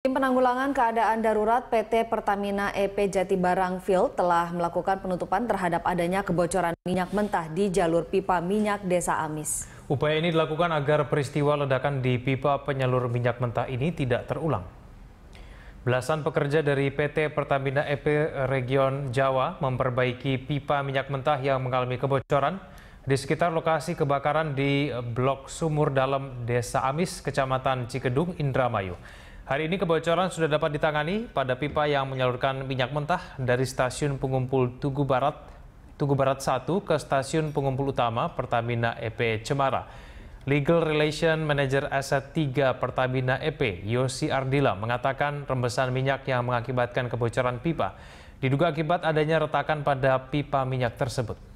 Tim penanggulangan keadaan darurat PT Pertamina EP Jati Barang Field telah melakukan penutupan terhadap adanya kebocoran minyak mentah di jalur pipa minyak Desa Amis. Upaya ini dilakukan agar peristiwa ledakan di pipa penyalur minyak mentah ini tidak terulang. Belasan pekerja dari PT Pertamina EP Region Jawa memperbaiki pipa minyak mentah yang mengalami kebocoran di sekitar lokasi kebakaran di Blok Sumur Dalam Desa Amis, Kecamatan Cikedung, Indramayu. Hari ini kebocoran sudah dapat ditangani pada pipa yang menyalurkan minyak mentah dari stasiun pengumpul Tugu Barat Tugu Barat 1 ke stasiun pengumpul utama Pertamina EP Cemara. Legal Relation Manager Aset 3 Pertamina EP, Yosi Ardila, mengatakan rembesan minyak yang mengakibatkan kebocoran pipa diduga akibat adanya retakan pada pipa minyak tersebut.